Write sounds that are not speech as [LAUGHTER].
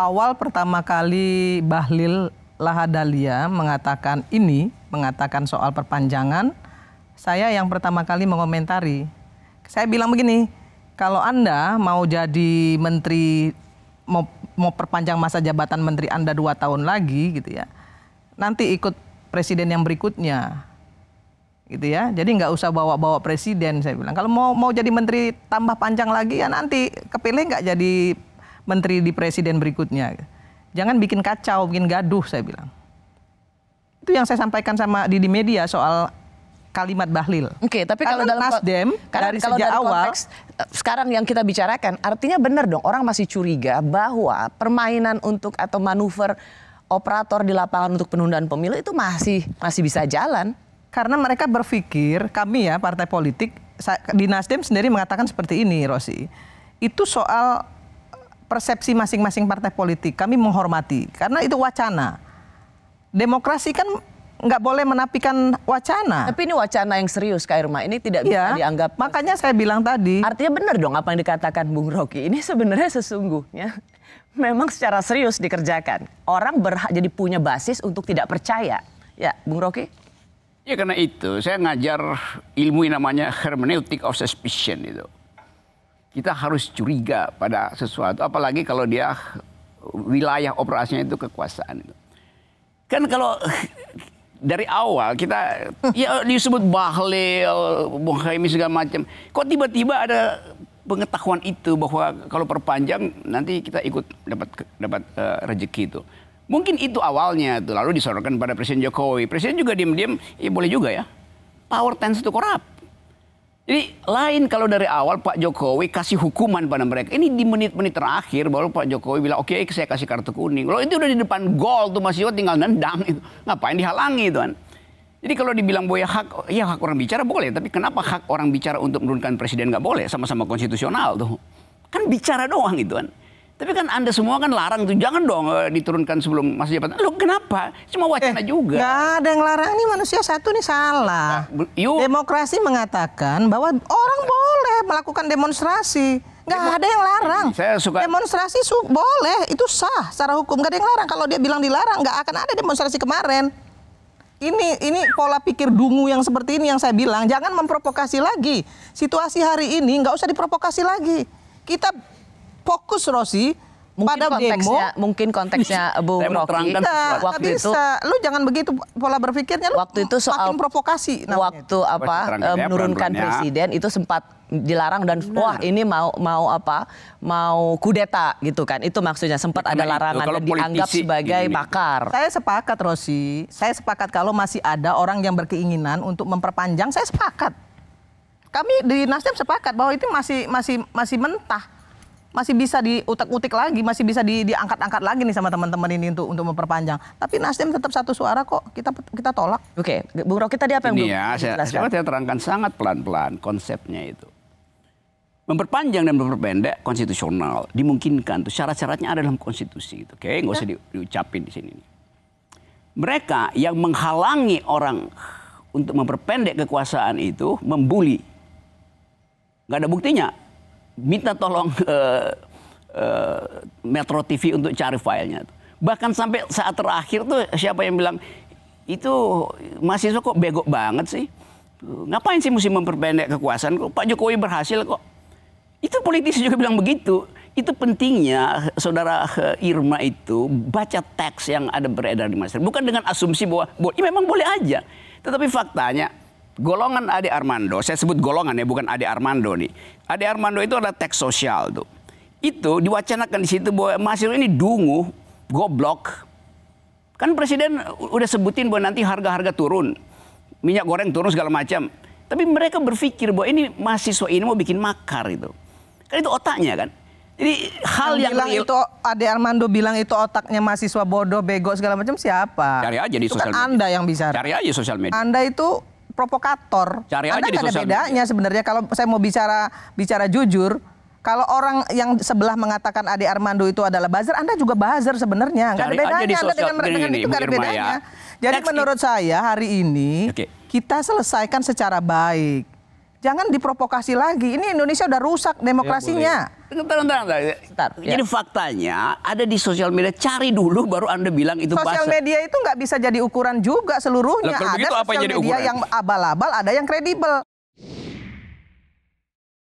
awal pertama kali Bahlil Lahadalia mengatakan ini, mengatakan soal perpanjangan, saya yang pertama kali mengomentari. Saya bilang begini, kalau Anda mau jadi menteri, mau, mau perpanjang masa jabatan menteri Anda dua tahun lagi gitu ya, nanti ikut presiden yang berikutnya. Gitu ya, jadi nggak usah bawa-bawa presiden saya bilang. Kalau mau mau jadi menteri tambah panjang lagi ya nanti kepilih nggak jadi menteri di presiden berikutnya. Jangan bikin kacau, bikin gaduh saya bilang. Itu yang saya sampaikan sama di, di media soal kalimat Bahlil. Oke, okay, tapi kalau dalam Nasdem karena dari kalau sejak dari awal konteks, eh, sekarang yang kita bicarakan artinya benar dong orang masih curiga bahwa permainan untuk atau manuver operator di lapangan untuk penundaan pemilu itu masih masih bisa jalan karena mereka berpikir kami ya partai politik di Nasdem sendiri mengatakan seperti ini Rosi. Itu soal persepsi masing-masing partai politik. Kami menghormati karena itu wacana. Demokrasi kan nggak boleh menapikan wacana. Tapi ini wacana yang serius Kak Irma, ini tidak iya. bisa ya, dianggap. Makanya saya bilang tadi. Artinya benar dong apa yang dikatakan Bung Rocky, ini sebenarnya sesungguhnya [LAUGHS] memang secara serius dikerjakan. Orang berhak jadi punya basis untuk tidak percaya. Ya Bung Rocky? Ya karena itu saya ngajar ilmu yang namanya hermeneutik of suspicion itu kita harus curiga pada sesuatu. Apalagi kalau dia wilayah operasinya itu kekuasaan. Kan kalau [LAUGHS] dari awal kita ya disebut Bahlil, Muhaimin segala macam. Kok tiba-tiba ada pengetahuan itu bahwa kalau perpanjang nanti kita ikut dapat dapat uh, rezeki itu. Mungkin itu awalnya itu lalu disorotkan pada Presiden Jokowi. Presiden juga diam-diam, ya boleh juga ya. Power tense itu korup. Jadi lain kalau dari awal Pak Jokowi kasih hukuman pada mereka. Ini di menit-menit terakhir baru Pak Jokowi bilang oke okay, saya kasih kartu kuning. Loh itu udah di depan gol tuh Mas Iwa tinggal nendang itu. Ngapain dihalangi itu kan? Jadi kalau dibilang boya hak, ya hak orang bicara boleh, tapi kenapa hak orang bicara untuk menurunkan presiden nggak boleh? Sama-sama konstitusional tuh. Kan bicara doang itu kan. Tapi kan Anda semua kan larang tuh. Jangan dong eh, diturunkan sebelum masa jabatan. Loh kenapa? Cuma eh, wacana eh, juga. Gak ada yang larang. Ini manusia satu nih salah. Nah, Demokrasi mengatakan bahwa orang boleh melakukan demonstrasi. Gak ada yang larang. Saya suka demonstrasi su boleh, itu sah secara hukum. Gak ada yang larang. Kalau dia bilang dilarang, gak akan ada demonstrasi kemarin. Ini ini pola pikir dungu yang seperti ini yang saya bilang. Jangan memprovokasi lagi. Situasi hari ini Gak usah diprovokasi lagi. Kita fokus rosi mungkin pada konteksnya, demo mungkin konteksnya [LAUGHS] Bu Rocky nah, waktu bisa. itu lu jangan begitu pola berpikirnya lu waktu itu soal provokasi waktu apa ya, eh, menurunkan ya. presiden itu sempat dilarang dan Benar. wah ini mau mau apa mau kudeta gitu kan itu maksudnya sempat ya, ada larangan itu, dan dianggap sebagai ini. bakar saya sepakat Rosi saya sepakat kalau masih ada orang yang berkeinginan untuk memperpanjang saya sepakat kami di Nasdem sepakat bahwa itu masih masih masih mentah masih bisa diutak-utik lagi, masih bisa di, diangkat-angkat lagi nih sama teman-teman ini untuk untuk memperpanjang. Tapi Nasdem tetap satu suara kok kita kita tolak. Oke, okay. Bung Rocky tadi apa yang Ini ya, saya, saya, saya terangkan sangat pelan-pelan konsepnya itu. Memperpanjang dan memperpendek konstitusional dimungkinkan tuh syarat-syaratnya ada dalam konstitusi itu. Oke, okay? nggak usah di, diucapin di sini. Mereka yang menghalangi orang untuk memperpendek kekuasaan itu membuli. Gak ada buktinya minta tolong uh, uh, Metro TV untuk cari filenya. Bahkan sampai saat terakhir tuh siapa yang bilang itu mahasiswa kok bego banget sih. Ngapain sih mesti memperpendek kekuasaan kok? Pak Jokowi berhasil kok. Itu politisi juga bilang begitu. Itu pentingnya saudara eh, Irma itu baca teks yang ada beredar di masyarakat. Bukan dengan asumsi bahwa, bahwa ya memang boleh aja. Tetapi faktanya golongan Ade Armando, saya sebut golongan ya bukan Ade Armando nih. Ade Armando itu adalah teks sosial tuh. Itu diwacanakan di situ bahwa mahasiswa ini dungu, goblok. Kan presiden udah sebutin bahwa nanti harga-harga turun. Minyak goreng turun segala macam. Tapi mereka berpikir bahwa ini mahasiswa ini mau bikin makar itu. Kan itu otaknya kan. Jadi hal yang, yang bilang itu Ade Armando bilang itu otaknya mahasiswa bodoh, bego segala macam siapa? Cari aja di itu kan sosial kan media. Anda yang bicara. Cari aja sosial media. Anda itu provokator. Cari Anda aja ada bedanya sebenarnya kalau saya mau bicara bicara jujur, kalau orang yang sebelah mengatakan Ade Armando itu adalah buzzer, Anda juga buzzer sebenarnya. Enggak ada bedanya. Anda dengan, gini, dengan itu enggak ada ya. bedanya. Jadi Next menurut it. saya hari ini okay. kita selesaikan secara baik. Jangan diprovokasi lagi. Ini Indonesia udah rusak ya, demokrasinya. Ya, Bentar, bentar, bentar. bentar Jadi ya. faktanya ada di sosial media. Cari dulu baru Anda bilang itu sosial media itu nggak bisa jadi ukuran juga seluruhnya. ada sosial media ukuran? yang abal-abal, ada yang kredibel.